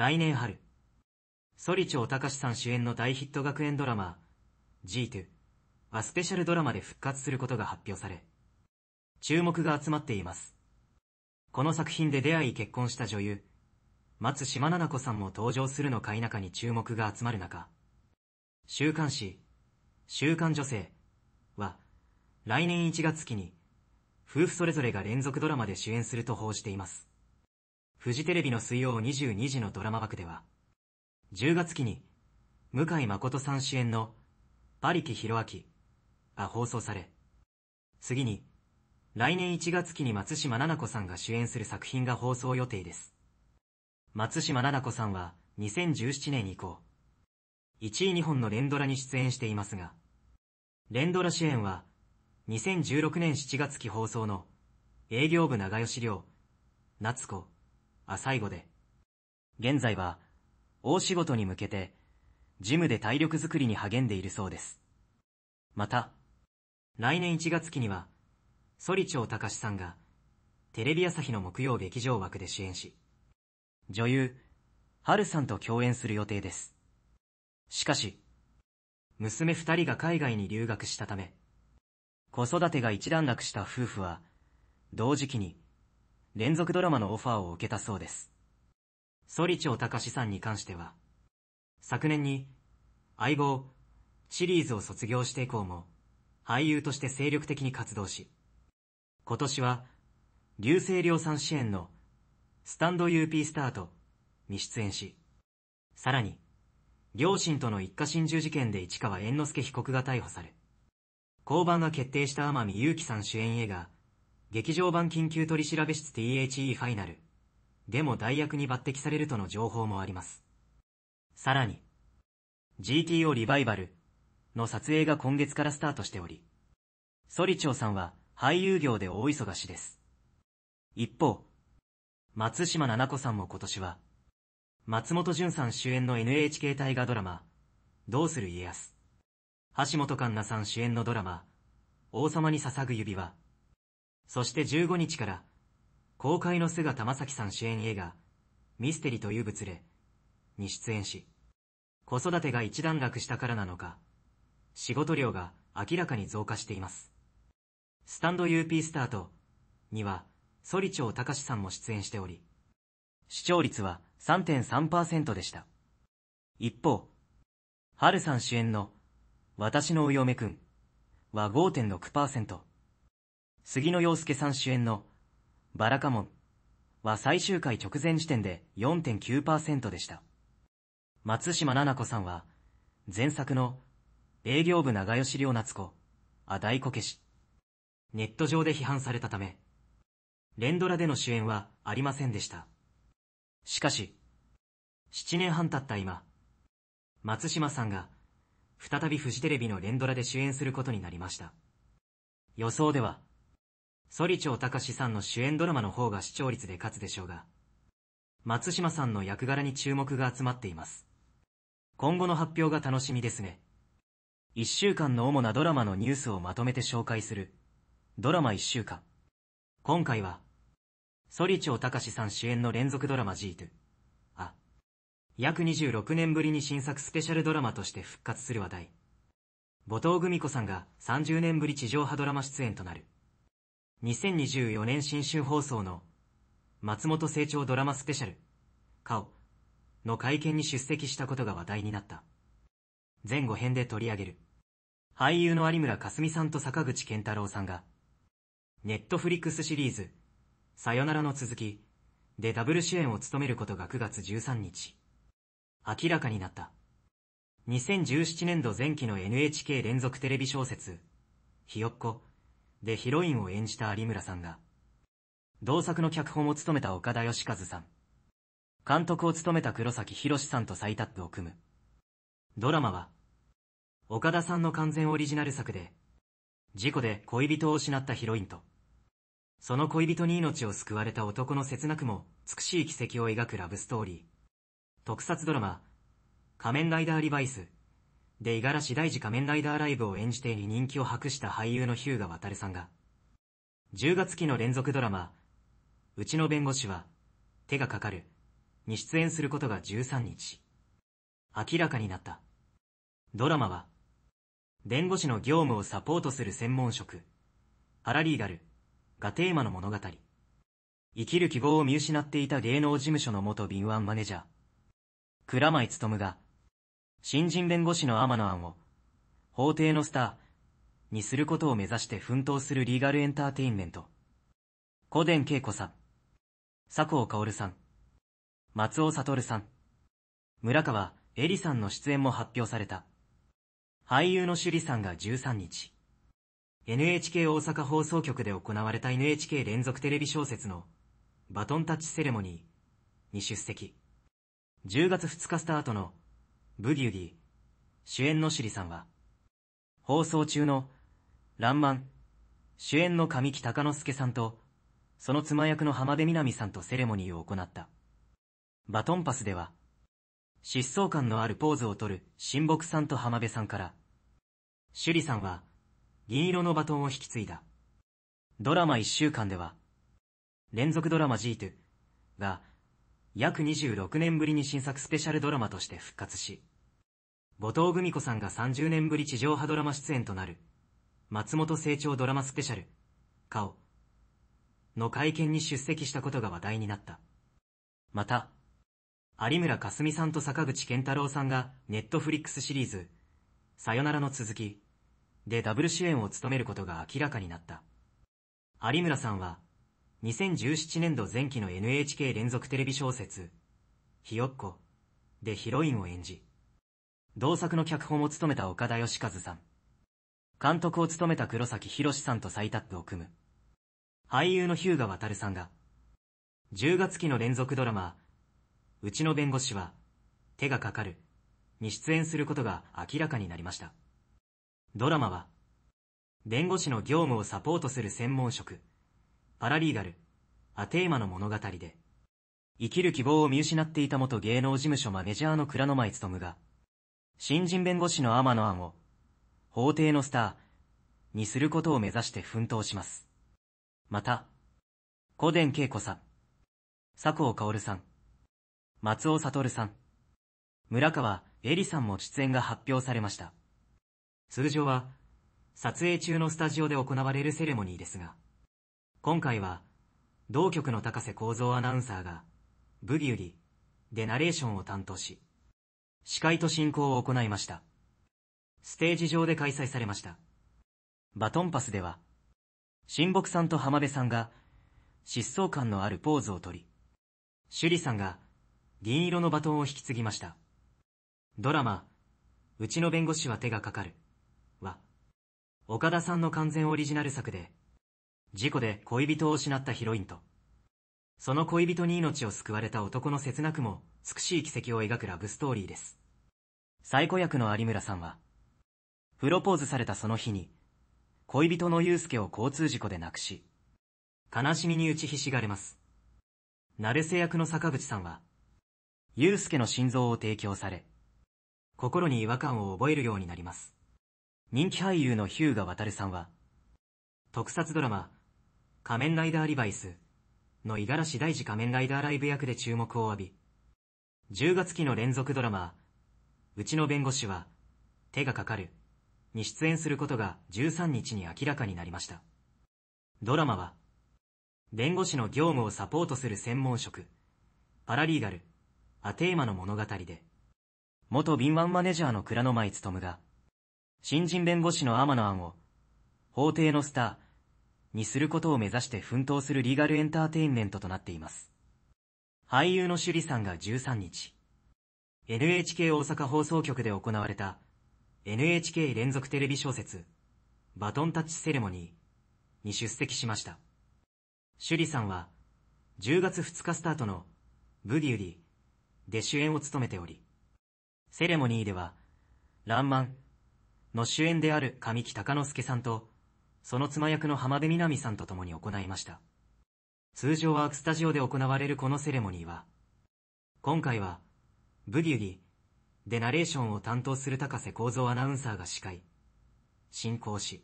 来年春、ソリチョウ・タカシさん主演の大ヒット学園ドラマ、G2 はスペシャルドラマで復活することが発表され、注目が集まっています。この作品で出会い結婚した女優、松島奈々子さんも登場するのか否かに注目が集まる中、週刊誌、週刊女性は、来年1月期に、夫婦それぞれが連続ドラマで主演すると報じています。フジテレビの水曜22時のドラマ枠では、10月期に、向井誠さん主演の、ヒロア明が放送され、次に、来年1月期に松島奈々子さんが主演する作品が放送予定です。松島奈々子さんは、2017年以降、1位2本の連ドラに出演していますが、連ドラ主演は、2016年7月期放送の、営業部長吉良、夏子、あ、最後で。現在は、大仕事に向けて、ジムで体力づくりに励んでいるそうです。また、来年1月期には、ソリ長隆さんが、テレビ朝日の木曜劇場枠で支援し、女優、春さんと共演する予定です。しかし、娘二人が海外に留学したため、子育てが一段落した夫婦は、同時期に連続ドラマのオファーを受けたそうです。ソリチョウタカシさんに関しては、昨年に、相棒、シリーズを卒業して以降も、俳優として精力的に活動し、今年は、流星量産支援の、スタンド UP スタート、に出演し、さらに、両親との一家心中事件で市川猿之助被告が逮捕され、交番が決定した天海祐希さん主演映画、劇場版緊急取調室 THE ファイナル。でも代役に抜擢されるとの情報もあります。さらに、GTO リバイバルの撮影が今月からスタートしており、ソリチョウさんは俳優業で大忙しです。一方、松島奈々子さんも今年は、松本潤さん主演の NHK 大河ドラマ、どうする家康。橋本環奈さん主演のドラマ、王様に捧ぐ指輪そして15日から、公開の菅田正樹さん主演映画、ミステリという物例に出演し、子育てが一段落したからなのか、仕事量が明らかに増加しています。スタンド UP スタートには、ソリチョウタカシさんも出演しており、視聴率は3.3%でした。一方、ハルさん主演の、私のお嫁くんは5.6%。杉野洋介さん主演のバラカモンは最終回直前時点で4.9%でした。松島奈々子さんは前作の営業部長吉良夏子、あ大こけし、ネット上で批判されたため、連ドラでの主演はありませんでした。しかし、7年半経った今、松島さんが再びフジテレビの連ドラで主演することになりました。予想では、ソリチョウタカシさんの主演ドラマの方が視聴率で勝つでしょうが、松島さんの役柄に注目が集まっています。今後の発表が楽しみですね。一週間の主なドラマのニュースをまとめて紹介する、ドラマ一週間。今回は、ソリチョウタカシさん主演の連続ドラマ G2。あ。約26年ぶりに新作スペシャルドラマとして復活する話題。後藤グミ子さんが30年ぶり地上波ドラマ出演となる。2024年新春放送の松本成長ドラマスペシャル、顔の会見に出席したことが話題になった。前後編で取り上げる。俳優の有村架純さんと坂口健太郎さんが、ネットフリックスシリーズ、さよならの続き、でダブル主演を務めることが9月13日、明らかになった。2017年度前期の NHK 連続テレビ小説、ひよっこ、でヒロインを演じた有村さんが、同作の脚本を務めた岡田義和さん、監督を務めた黒崎博さんと再タッグを組む。ドラマは、岡田さんの完全オリジナル作で、事故で恋人を失ったヒロインと、その恋人に命を救われた男の切なくも美しい奇跡を描くラブストーリー。特撮ドラマ、仮面ライダーリバイスで五十嵐大二仮面ライダーライブを演じてに人気を博した俳優のヒューガ渡さんが、10月期の連続ドラマ、うちの弁護士は、手がかかる、に出演することが13日、明らかになった。ドラマは、弁護士の業務をサポートする専門職、パラリーガル、がテーマの物語。生きる希望を見失っていた芸能事務所の元敏腕マネージャー、蔵前むが、新人弁護士の天野庵を、法廷のスターにすることを目指して奮闘するリーガルエンターテインメント。古典恵子さん、佐藤織さん、松尾悟さん、村川恵里さんの出演も発表された。俳優の趣里さんが13日、NHK 大阪放送局で行われた NHK 連続テレビ小説のバトンタッチセレモニーに出席。10月2日スタートのブギウギ、主演のシリさんは、放送中の、ランマン、主演の神木隆之介さんと、その妻役の浜辺美波さんとセレモニーを行った。バトンパスでは、疾走感のあるポーズをとる新木さんと浜辺さんから、シュリさんは、銀色のバトンを引き継いだ。ドラマ1週間では、連続ドラマ G2 が約26年ぶりに新作スペシャルドラマとして復活し、後藤久美子さんが30年ぶり地上波ドラマ出演となる、松本成長ドラマスペシャル、顔、の会見に出席したことが話題になった。また、有村架純さんと坂口健太郎さんがネットフリックスシリーズ、さよならの続き、でダブル主演を務めることが明らかになった。有村さんは、2017年度前期の NHK 連続テレビ小説、ひよっこでヒロインを演じ、同作の脚本を務めた岡田義和さん、監督を務めた黒崎博さんと再タッグを組む、俳優のヒューガさんが、10月期の連続ドラマ、うちの弁護士は、手がかかる、に出演することが明らかになりました。ドラマは、弁護士の業務をサポートする専門職、パラリーガル、アテーマの物語で、生きる希望を見失っていた元芸能事務所マネジャーの倉野前務が、新人弁護士の天野案を、法廷のスターにすることを目指して奮闘します。また、古伝恵子さん、佐藤薫さん、松尾悟さん、村川恵里さんも出演が発表されました。通常は、撮影中のスタジオで行われるセレモニーですが、今回は、同局の高瀬構造アナウンサーが、ブギウリでナレーションを担当し、司会と進行を行いました。ステージ上で開催されました。バトンパスでは、新木さんと浜辺さんが、疾走感のあるポーズをとり、趣里さんが、銀色のバトンを引き継ぎました。ドラマ、うちの弁護士は手がかかる、は、岡田さんの完全オリジナル作で、事故で恋人を失ったヒロインと、その恋人に命を救われた男の切なくも美しい奇跡を描くラブストーリーです。最古役の有村さんは、プロポーズされたその日に、恋人の祐介を交通事故で亡くし、悲しみに打ちひしがれます。成瀬役の坂口さんは、祐介の心臓を提供され、心に違和感を覚えるようになります。人気俳優のヒューガ渡さんは、特撮ドラマ、仮面ライダーリバイスの五十嵐大二仮面ライダーライブ役で注目を浴び、10月期の連続ドラマ、うちの弁護士は、手がかかる、に出演することが13日に明らかになりました。ドラマは、弁護士の業務をサポートする専門職、パラリーガル、アテーマの物語で、元敏腕マネージャーの倉野舞勤が、新人弁護士の天野ンを、法廷のスター、にすることを目指して奮闘するリーガルエンターテインメントとなっています。俳優の趣里さんが13日、NHK 大阪放送局で行われた NHK 連続テレビ小説バトンタッチセレモニーに出席しました。趣里さんは10月2日スタートのブギウリで主演を務めており、セレモニーでは、ランマンの主演である神木隆之介さんと、その妻役の浜辺美波さんと共に行いました。通常はークスタジオで行われるこのセレモニーは、今回は、ブギウギでナレーションを担当する高瀬幸三アナウンサーが司会、進行し、